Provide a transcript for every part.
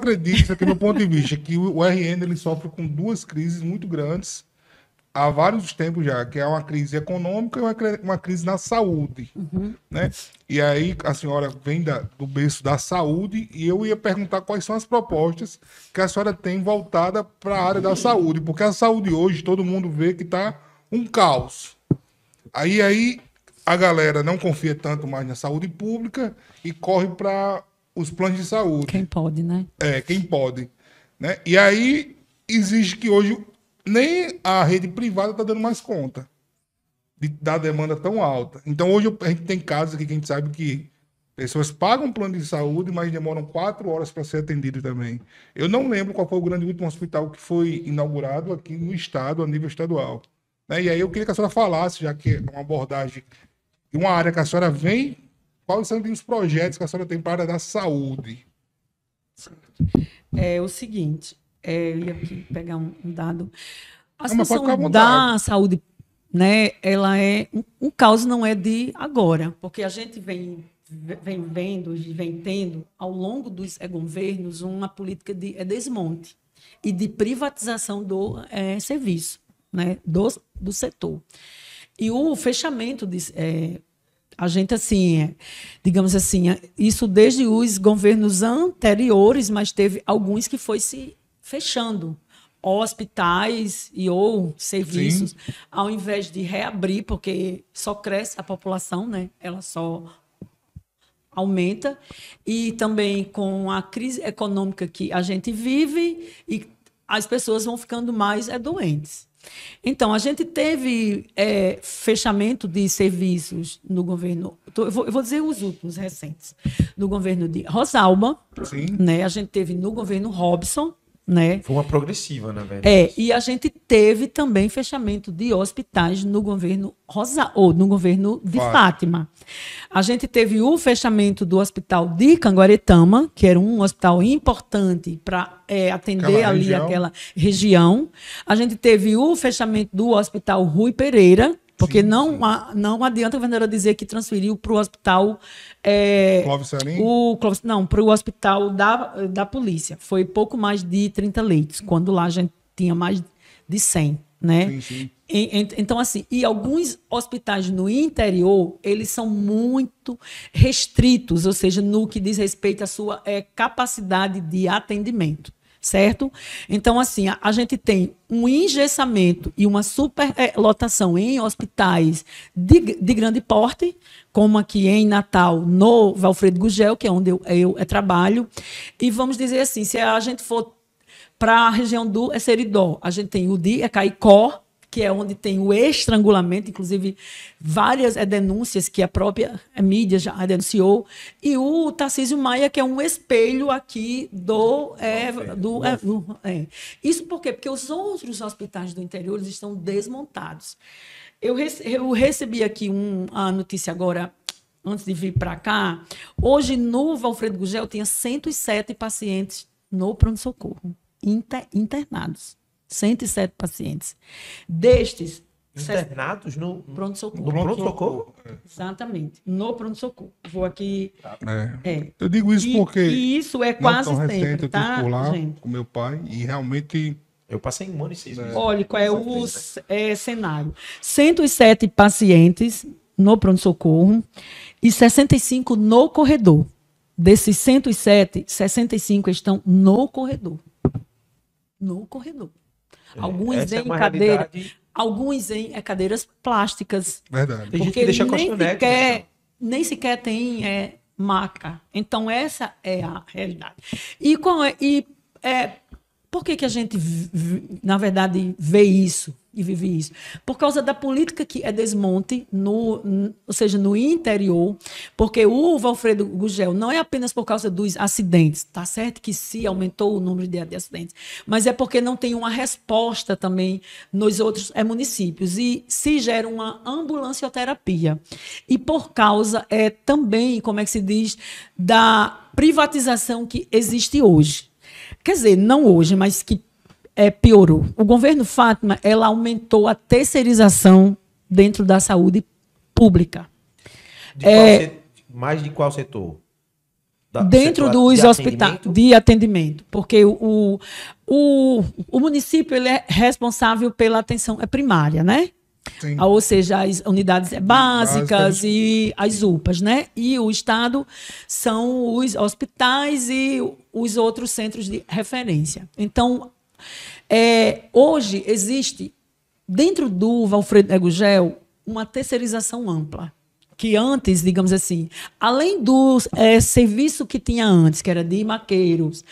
acredito, isso aqui é meu ponto de vista, que o RN ele sofre com duas crises muito grandes há vários tempos já, que é uma crise econômica e uma, uma crise na saúde, uhum. né? E aí a senhora vem da, do berço da saúde e eu ia perguntar quais são as propostas que a senhora tem voltada para a área da saúde, porque a saúde hoje todo mundo vê que está um caos. Aí aí a galera não confia tanto mais na saúde pública e corre para os planos de saúde. Quem pode, né? É, quem pode. Né? E aí existe que hoje nem a rede privada está dando mais conta de, da demanda tão alta. Então hoje a gente tem casos aqui que a gente sabe que pessoas pagam plano de saúde, mas demoram quatro horas para ser atendido também. Eu não lembro qual foi o grande último hospital que foi inaugurado aqui no estado, a nível estadual. Né? E aí eu queria que a senhora falasse, já que é uma abordagem, uma área que a senhora vem Quais são os projetos que a senhora tem para a da saúde? É o seguinte, é, eu ia aqui pegar um, dado. A situação da saúde, né, ela é um, um caos não é de agora, porque a gente vem vem vendo e vem tendo ao longo dos é, governos uma política de é, desmonte e de privatização do é, serviço, né, do, do setor. E o fechamento de é, a gente, assim, é, digamos assim, é, isso desde os governos anteriores, mas teve alguns que foi se fechando hospitais e ou serviços, Sim. ao invés de reabrir, porque só cresce a população, né? Ela só aumenta e também com a crise econômica que a gente vive e as pessoas vão ficando mais é, doentes. Então, a gente teve é, fechamento de serviços no governo. Eu vou, eu vou, dizer os últimos recentes. No governo de Rosalba. Sim. Né, a gente teve no governo Robson, né? Foi uma progressiva, na né, verdade. É, e a gente teve também fechamento de hospitais no governo Rosa, ou no governo de Fátima. Fátima. A gente teve o fechamento do hospital de Canguaretama, que era um hospital importante para é, atender aquela ali região. aquela região. A gente teve o fechamento do hospital Rui Pereira, porque sim, não, sim. A, não adianta o vendedor dizer que transferiu para o hospital. É, Clóvis o Clóvis, Não, para o hospital da, da polícia. Foi pouco mais de 30 leitos, quando lá a gente tinha mais de 100, né? Sim, sim. E, então, assim, e alguns hospitais no interior, eles são muito restritos, ou seja, no que diz respeito à sua é, capacidade de atendimento certo? Então, assim, a, a, gente tem um engessamento e uma superlotação em hospitais de, de, grande porte, como aqui em Natal, no Valfredo Gugel, que é onde eu, eu, eu trabalho. E vamos dizer assim, se a gente for para a região do é Seridó, a gente tem o de é Caicó, que é onde tem o estrangulamento, inclusive várias é, denúncias que a própria é, mídia já denunciou, e o Tarcísio Maia, que é um espelho aqui do. É, do, é, é. é, Isso por quê? Porque os outros hospitais do interior estão desmontados. Eu, rece eu recebi aqui um, a notícia agora antes de vir para cá, hoje no Valfredo Gugel tinha 107 pacientes no pronto-socorro, inter, internados. 107 pacientes. Destes. Internados no pronto-socorro. No pronto-socorro? Exatamente. No pronto-socorro. Vou aqui. Ah, é. É. Eu digo isso e, porque. E isso é quase sempre. Recente, tá, eu lá gente? com meu pai e realmente. Eu passei um ano e seis meses. Olha, qual é o né? é, cenário? 107 pacientes no pronto-socorro e 65 no corredor. Desses 107, 65 estão no corredor. No corredor. É, alguns é em é cadeira. Realidade... Alguns em é, cadeiras plásticas. Verdade. Tem gente que deixa nem sequer, né? nem sequer tem é, maca. Então, essa é a realidade. E, com, é, e é, por que, que a gente, na verdade, vê isso e vive isso? Por causa da política que é desmonte, no, ou seja, no interior, porque o Valfredo Gugel não é apenas por causa dos acidentes, tá certo que se aumentou o número de, de acidentes, mas é porque não tem uma resposta também nos outros é, municípios e se gera uma ambulancioterapia. E por causa é também, como é que se diz, da privatização que existe hoje. Quer dizer, não hoje, mas que é, piorou. O governo Fátima ela aumentou a terceirização dentro da saúde pública. De é, setor, mais de qual setor? Da, dentro setor dos de hospitais de atendimento, porque o, o, o município ele é responsável pela atenção é primária, né? Sim. Ah, ou seja, as unidades básicas, e as UPAs, né? E o Estado são os hospitais e os outros centros de referência. Então, é, hoje existe, dentro do Valfredo Egugel, uma terceirização ampla que antes, digamos assim, além do é, serviço que tinha antes, que era de maqueiros,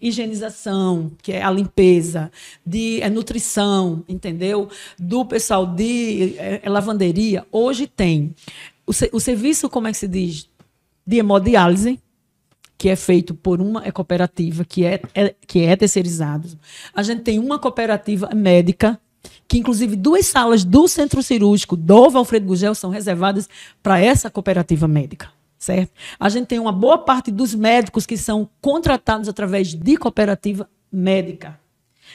higienização, que é a limpeza, de é nutrição, entendeu? Do pessoal de é, é lavanderia, hoje tem o, o, serviço, como é que se diz? De hemodiálise, que é feito por uma é cooperativa, que é, é, que é terceirizado. A gente tem uma cooperativa médica, que inclusive duas salas do centro cirúrgico do Valfredo Gugel são reservadas para essa cooperativa médica certo? A gente tem uma boa parte dos médicos que são contratados através de cooperativa médica.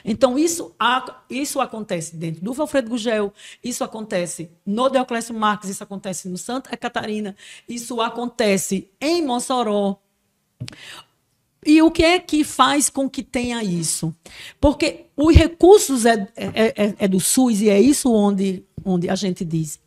Então, isso, isso acontece dentro do Valfredo Gugel, isso acontece no Deoclésio Marques, isso acontece no Santa Catarina, isso acontece em Mossoró. E o que é que faz com que tenha isso? Porque os recursos é, é, é, é do SUS e é isso onde, onde a gente diz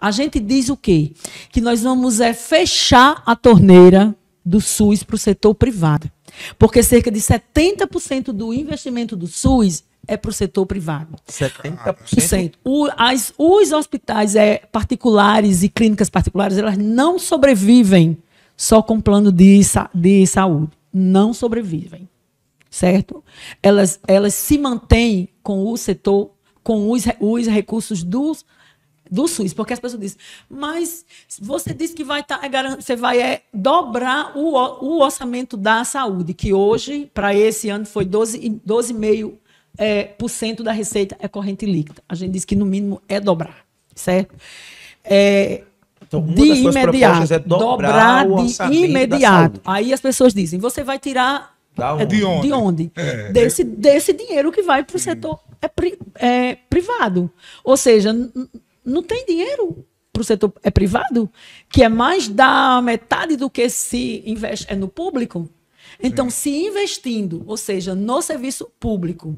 a gente diz o quê? Que nós vamos é fechar a torneira do SUS para o setor privado. Porque cerca de 70% do investimento do SUS é para o setor privado. 70%? O, as, os hospitais é, particulares e clínicas particulares, elas não sobrevivem só com plano de, de saúde. Não sobrevivem. Certo? Elas, elas se mantêm com o setor, com os, os recursos dos do SUS, porque as pessoas dizem, mas você disse que vai tá, é você vai é, dobrar o, o orçamento da saúde, que hoje, para esse ano, foi 12,5% 12, é, por cento da receita é corrente líquida. A gente diz que, no mínimo, é dobrar, certo? É, então, uma de das imediato, é dobrar, dobrar o orçamento de imediato. Aí as pessoas dizem, você vai tirar é, Onde? De onde? De onde? É. Desse, desse dinheiro que vai para o setor é, é, privado. Ou seja, não tem dinheiro para o setor é privado, que é mais da metade do que se investe é no público. Então, Sim. se investindo, ou seja, no serviço público,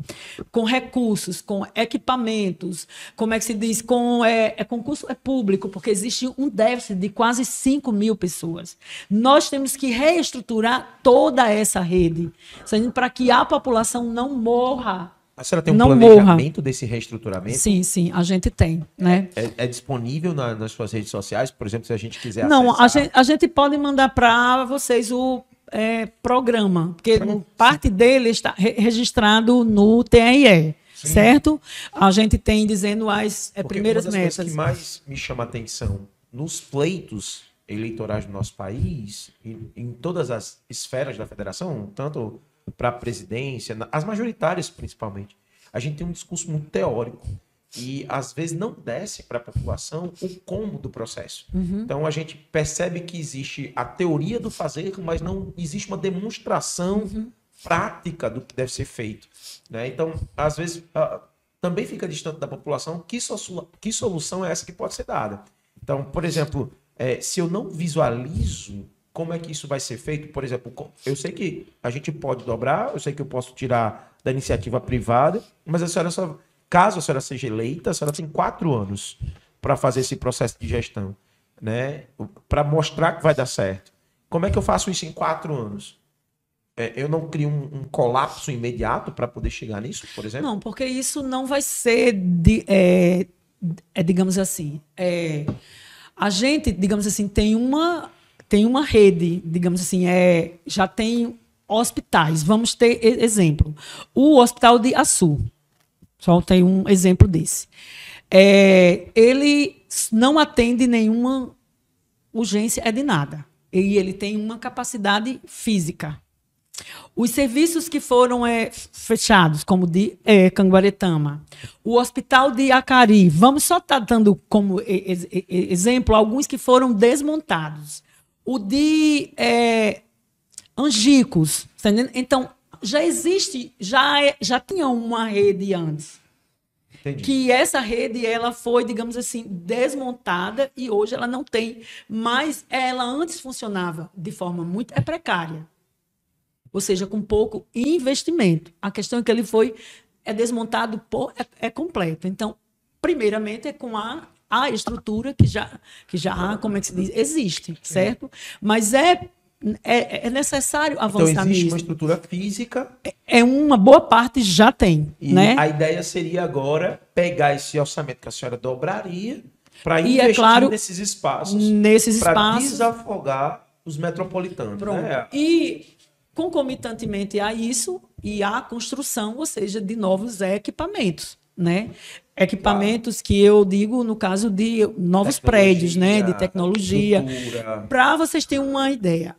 com recursos, com equipamentos, como é que se diz? Com é, é concurso é público, porque existe um déficit de quase 5 mil pessoas. Nós temos que reestruturar toda essa rede para que a população não morra a senhora tem um não planejamento morra. desse reestruturamento? Sim, sim, a gente tem, né? É, é disponível na, nas suas redes sociais, por exemplo, se a gente quiser Não, a, gente, a gente, pode mandar para vocês o é, programa, porque parte dele está re registrado no TRE. Certo? A gente tem dizendo as é, primeiras uma das metas. O que mais me chama a atenção nos pleitos eleitorais do nosso país, em, em todas as esferas da federação, tanto para a presidência, as majoritárias principalmente, a gente tem um discurso muito teórico e às vezes não desce para a população o como do processo. Uhum. Então a gente percebe que existe a teoria do fazer, mas não existe uma demonstração uhum. prática do que deve ser feito. Né? Então, às vezes, uh, também fica distante da população que, so que solução é essa que pode ser dada. Então, por exemplo, é, se eu não visualizo como é que isso vai ser feito? Por exemplo, eu sei que a gente pode dobrar, eu sei que eu posso tirar da iniciativa privada, mas a senhora só, caso a senhora seja eleita, a senhora tem quatro anos para fazer esse processo de gestão, né? Para mostrar que vai dar certo. Como é que eu faço isso em quatro anos? É, eu não crio um, um colapso imediato para poder chegar nisso, por exemplo? Não, porque isso não vai ser, de, é, é, digamos assim, é, a gente, digamos assim, tem uma tem uma rede, digamos assim, é, já tem hospitais. Vamos ter exemplo. O Hospital de Açu. Só tem um exemplo desse. É, ele não atende nenhuma urgência, é de nada. E ele tem uma capacidade física. Os serviços que foram é, fechados, como de é, Canguaretama, o hospital de Acari, vamos só estar dando como exemplo alguns que foram desmontados o de é, angicos. Tá então, já existe, já, é, já tinha uma rede antes. Entendi. Que essa rede ela foi, digamos assim, desmontada e hoje ela não tem. Mas ela antes funcionava de forma muito é precária. Ou seja, com pouco investimento. A questão é que ele foi é desmontado por, é, é completo. Então, primeiramente é com a a estrutura que já, que já ah, como é que se diz, existe, certo? Mas é é, é, necessário então, avançar então, existe mesmo. uma estrutura física. É, é, uma boa parte já tem, e né? A ideia seria agora pegar esse orçamento que a senhora dobraria para é investir é claro, nesses espaços, nesses espaços, desafogar os metropolitanos, Pronto. né? E concomitantemente a isso e a construção, ou seja, de novos equipamentos né? Equipamentos que eu digo no caso de novos prédios, né? De tecnologia. Para vocês terem uma ideia,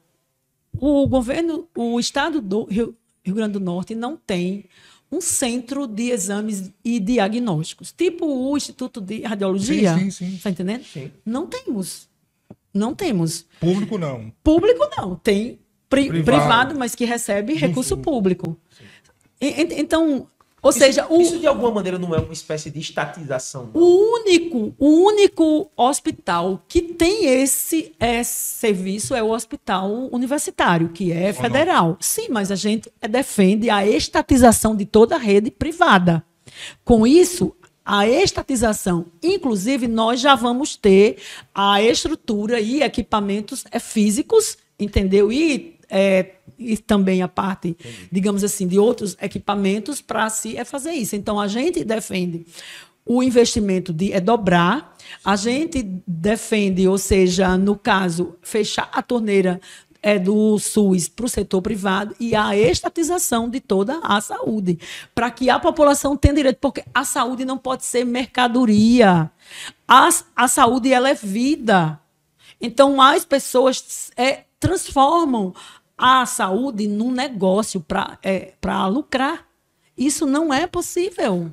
o governo, o estado do Rio, Rio Grande do Norte não tem um centro de exames e diagnósticos, tipo o Instituto de Radiologia. Sim, sim, sim. Tá entendendo? Sim. Não temos. Não temos. Público não. Público não. Tem pri privado. privado mas que recebe recurso público. então, ou isso, seja, o, isso de alguma maneira não é uma espécie de estatização. Não. O único, o único hospital que tem esse é, serviço é o hospital universitário, que é federal. Sim, mas a gente defende a estatização de toda a rede privada. Com isso, a estatização. Inclusive, nós já vamos ter a estrutura e equipamentos é, físicos, entendeu? E é, e também a parte, digamos assim, de outros equipamentos para se é fazer isso. Então a gente defende o investimento de, é dobrar, a gente defende, ou seja, no caso, fechar a torneira é do SUS para o setor privado e a estatização de toda a saúde, para que a população tenha direito, porque a saúde não pode ser mercadoria. A, a saúde ela é vida. Então as pessoas é, transformam a saúde num negócio para é, lucrar. Isso não é possível.